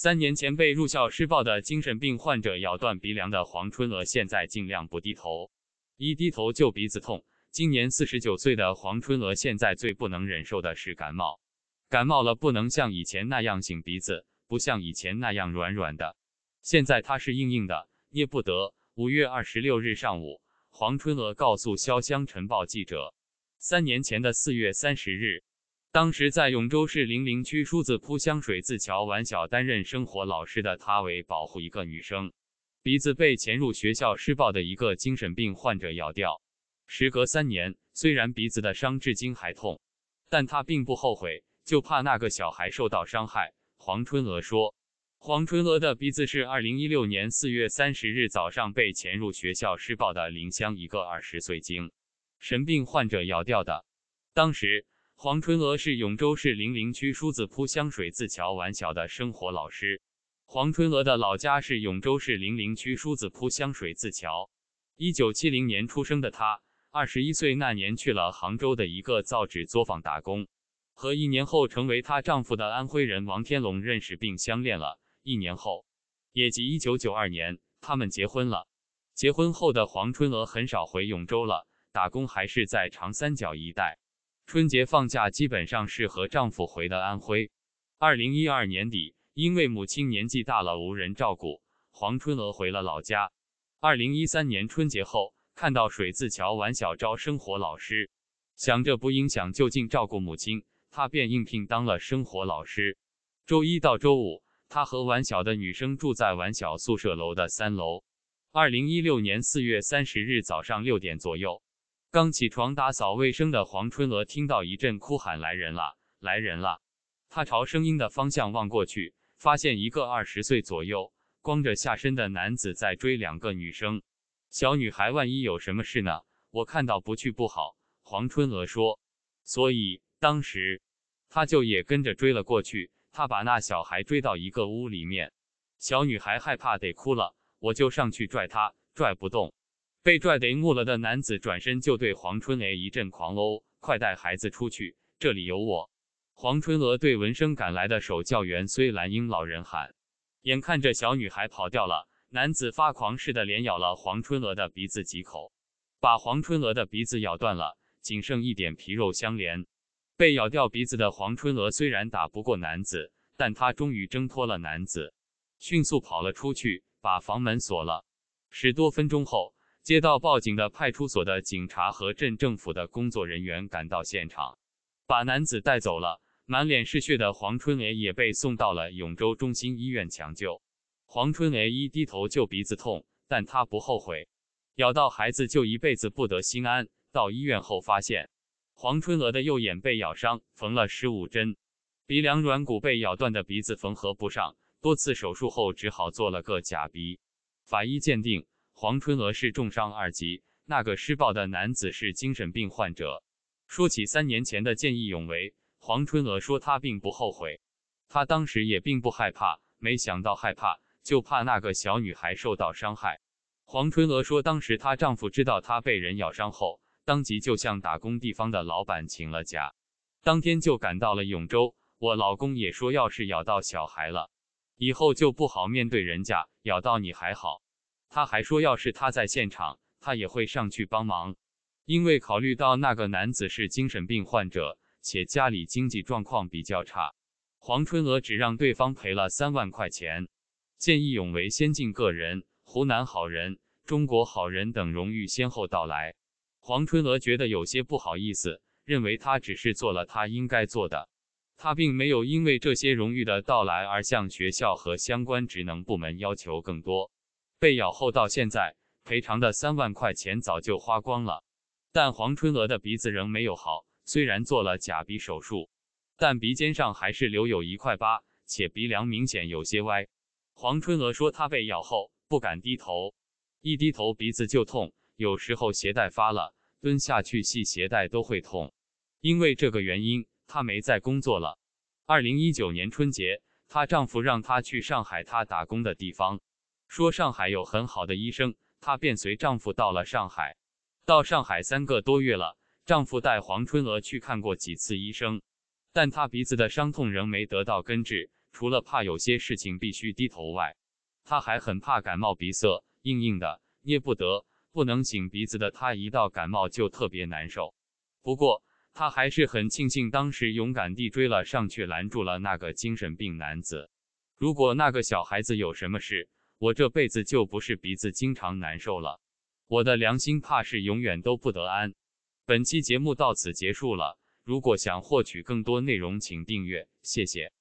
三年前被入校施暴的精神病患者咬断鼻梁的黄春娥，现在尽量不低头，一低头就鼻子痛。今年四十九岁的黄春娥，现在最不能忍受的是感冒，感冒了不能像以前那样擤鼻子，不像以前那样软软的，现在它是硬硬的，捏不得。五月二十六日上午，黄春娥告诉潇湘晨报记者，三年前的四月三十日。当时在永州市零陵区梳子铺乡水字桥完小担任生活老师的她，为保护一个女生，鼻子被潜入学校施暴的一个精神病患者咬掉。时隔三年，虽然鼻子的伤至今还痛，但她并不后悔，就怕那个小孩受到伤害。黄春娥说：“黄春娥的鼻子是2016年4月30日早上被潜入学校施暴的林湘一个二十岁精神病患者咬掉的。当时。”黄春娥是永州市零陵区梳子铺乡水字桥完小的生活老师。黄春娥的老家是永州市零陵区梳子铺乡水字桥。一九七零年出生的她，二十一岁那年去了杭州的一个造纸作坊打工，和一年后成为她丈夫的安徽人王天龙认识并相恋了。一年后，也即一九九二年，他们结婚了。结婚后的黄春娥很少回永州了，打工还是在长三角一带。春节放假基本上是和丈夫回的安徽。二零一二年底，因为母亲年纪大了，无人照顾，黄春娥回了老家。二零一三年春节后，看到水字桥完小招生活老师，想着不影响就近照顾母亲，她便应聘当了生活老师。周一到周五，她和完小的女生住在完小宿舍楼的三楼。二零一六年四月三十日早上六点左右。刚起床打扫卫生的黄春娥听到一阵哭喊：“来人了，来人了！”她朝声音的方向望过去，发现一个二十岁左右、光着下身的男子在追两个女生。小女孩万一有什么事呢？我看到不去不好。”黄春娥说。所以当时她就也跟着追了过去。她把那小孩追到一个屋里面，小女孩害怕得哭了，我就上去拽她，拽不动。被拽得木了的男子转身就对黄春娥一阵狂殴：“快带孩子出去，这里有我！”黄春娥对闻声赶来的守教员孙兰英老人喊：“眼看着小女孩跑掉了，男子发狂似的连咬了黄春娥的鼻子几口，把黄春娥的鼻子咬断了，仅剩一点皮肉相连。”被咬掉鼻子的黄春娥虽然打不过男子，但她终于挣脱了男子，迅速跑了出去，把房门锁了。十多分钟后。接到报警的派出所的警察和镇政府的工作人员赶到现场，把男子带走了。满脸是血的黄春娥也被送到了永州中心医院抢救。黄春娥一低头就鼻子痛，但她不后悔，咬到孩子就一辈子不得心安。到医院后发现，黄春娥的右眼被咬伤，缝了十五针；鼻梁软骨被咬断的鼻子缝合不上，多次手术后只好做了个假鼻。法医鉴定。黄春娥是重伤二级，那个施暴的男子是精神病患者。说起三年前的见义勇为，黄春娥说她并不后悔，她当时也并不害怕，没想到害怕就怕那个小女孩受到伤害。黄春娥说，当时她丈夫知道她被人咬伤后，当即就向打工地方的老板请了假，当天就赶到了永州。我老公也说，要是咬到小孩了，以后就不好面对人家。咬到你还好。他还说，要是他在现场，他也会上去帮忙。因为考虑到那个男子是精神病患者，且家里经济状况比较差，黄春娥只让对方赔了三万块钱。见义勇为先进个人、湖南好人、中国好人等荣誉先后到来，黄春娥觉得有些不好意思，认为他只是做了他应该做的，他并没有因为这些荣誉的到来而向学校和相关职能部门要求更多。被咬后到现在，赔偿的三万块钱早就花光了，但黄春娥的鼻子仍没有好。虽然做了假鼻手术，但鼻尖上还是留有一块疤，且鼻梁明显有些歪。黄春娥说，她被咬后不敢低头，一低头鼻子就痛，有时候鞋带发了，蹲下去系鞋带都会痛。因为这个原因，她没再工作了。二零一九年春节，她丈夫让她去上海她打工的地方。说上海有很好的医生，她便随丈夫到了上海。到上海三个多月了，丈夫带黄春娥去看过几次医生，但她鼻子的伤痛仍没得到根治。除了怕有些事情必须低头外，她还很怕感冒鼻塞，硬硬的捏不得，不能擤鼻子的她一到感冒就特别难受。不过她还是很庆幸当时勇敢地追了上去，拦住了那个精神病男子。如果那个小孩子有什么事，我这辈子就不是鼻子经常难受了，我的良心怕是永远都不得安。本期节目到此结束了，如果想获取更多内容，请订阅，谢谢。